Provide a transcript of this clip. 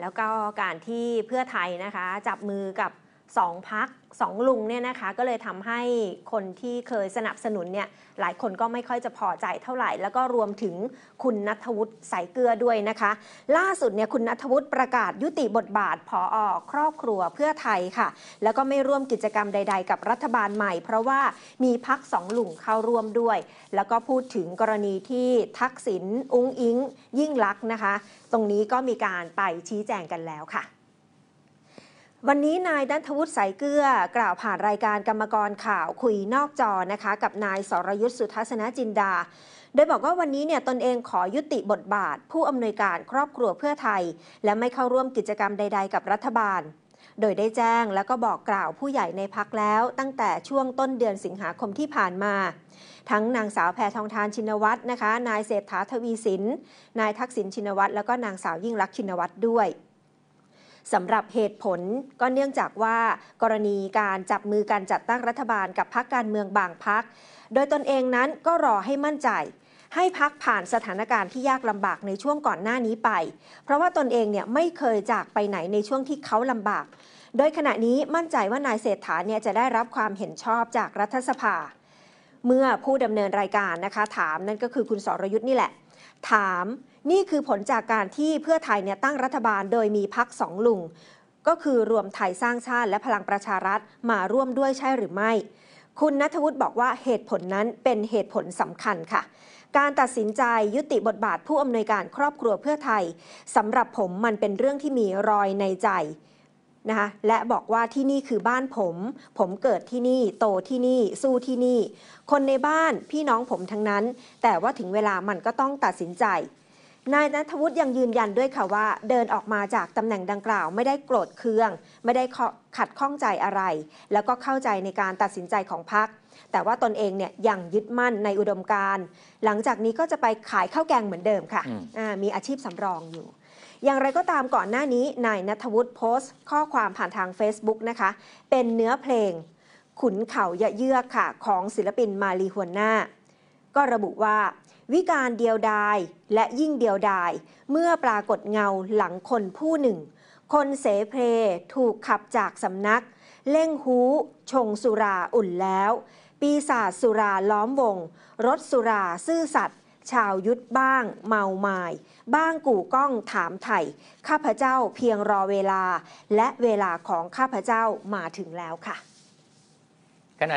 แล้วก็การที่เพื่อไทยนะคะ จับมือกับสองพักสองลุงเนี่ยนะคะก็เลยทำให้คนที่เคยสนับสนุนเนี่ยหลายคนก็ไม่ค่อยจะพอใจเท่าไหร่ แล้วก็รวมถึงคุณนัทวุฒิสายเกลือด้วยนะคะ ล่าสุดเนี่ยคุณนัทวุฒิประกาศยุติบทบาทผออครอบครัวเพื่อไทยค่ะ แล้วก็ไม่ร่วมกิจกรรมใดๆกับรัฐบาลใหม่ เพราะว่ามีพักสองลุงเข้าร่วมด้วย แล้วก็พูดถึงกรณีที่ทักษิณอุ้งอิง ยิ่งลักษณ์นะคะ ตรงนี้ก็มีการไปชี้แจงกันแล้วค่ะวันนี้นายดันทวุฒิสายเกลือกล่าวผ่านรายการกรรมกรข่าวคุยนอกจอนะคะกับนายสรยุทธสุทัศนจินดาโดยบอกว่าวันนี้เนี่ยตนเองขอยุติบทบาท ผู้อำนวยการครอบครัวเพื่อไทย และไม่เข้าร่วมกิจกรรมใดๆ กับรัฐบาล โดยได้แจ้งและก็บอกกล่าวผู้ใหญ่ในพักแล้ว ตั้งแต่ช่วงต้นเดือนสิงหาคมที่ผ่านมา ทั้งนางสาวแพทองทานชินวัตรนะคะนายเศรษฐาทวีสินนายทักษิณชินวัตรแล้วก็นางสาวยิ่งรักชินวัตรด้วยสำหรับเหตุผลก็เนื่องจากว่ากรณีการจับมือการจัดตั้งรัฐบาลกับพรรคการเมืองบางพรรคโดยตนเองนั้นก็รอให้มั่นใจ ให้พักผ่านสถานการณ์ที่ยากลำบากในช่วงก่อนหน้านี้ไป เพราะว่าตนเองเนี่ยไม่เคยจากไปไหนในช่วงที่เขาลำบาก โดยขณะนี้มั่นใจว่านายเศรษฐาเนี่ยจะได้รับความเห็นชอบจากรัฐสภาเมื่อผู้ดำเนินรายการนะคะ ถามนั่นก็คือคุณสรยุทธ์นี่แหละ ถามนี่คือผลจากการที่เพื่อไทยเนี่ยตั้งรัฐบาลโดยมีพักสองลุงก็คือรวมไทยสร้างชาติและพลังประชารัฐมาร่วมด้วยใช่หรือไม่ คุณนัทวุฒิบอกว่าเหตุผลนั้นเป็นเหตุผลสำคัญค่ะ การตัดสินใจยุติบทบาทผู้อำนวยการครอบครัวเพื่อไทยสำหรับผมมันเป็นเรื่องที่มีรอยในใจนะคะและบอกว่าที่นี่คือบ้านผม ผมเกิดที่นี่ โตที่นี่ สู้ที่นี่ คนในบ้านพี่น้องผมทั้งนั้น แต่ว่าถึงเวลามันก็ต้องตัดสินใจนายนัทวุฒิยังยืนยันด้วยค่ะว่า เดินออกมาจากตำแหน่งดังกล่าว ไม่ได้โกรธเคือง ไม่ได้ขัดข้องใจอะไร แล้วก็เข้าใจในการตัดสินใจของพรรคแต่ว่าตนเองเนี่ยยังยึดมั่นในอุดมการหลังจากนี้ก็จะไปขายข้าวแกงเหมือนเดิมค่ะมีอาชีพสำรองอยู่ อย่างไรก็ตามก่อนหน้านี้นายนัทวุฒิโพสต์ข้อความผ่านทาง Facebook นะคะเป็นเนื้อเพลงขุนเขายะเยือกค่ะของศิลปินมาลีหัวหน้าก็ระบุว่าวิการเดียวดายและยิ่งเดียวดายเมื่อปรากฏเงาหลังคนผู้หนึ่ง คนเสเพถูกขับจากสำนัก เล่งหูชงสุราอุ่นแล้ว ปีศาจสุราล้อมวง รถสุราซื่อสัตว์ ชาวยุทธบ้างเมาไมา้บ้างกู่ก้องถามไถ่ข้าพเจ้าเพียงรอเวลาและเวลาของข้าพเจ้ามาถึงแล้วค่ะขณะ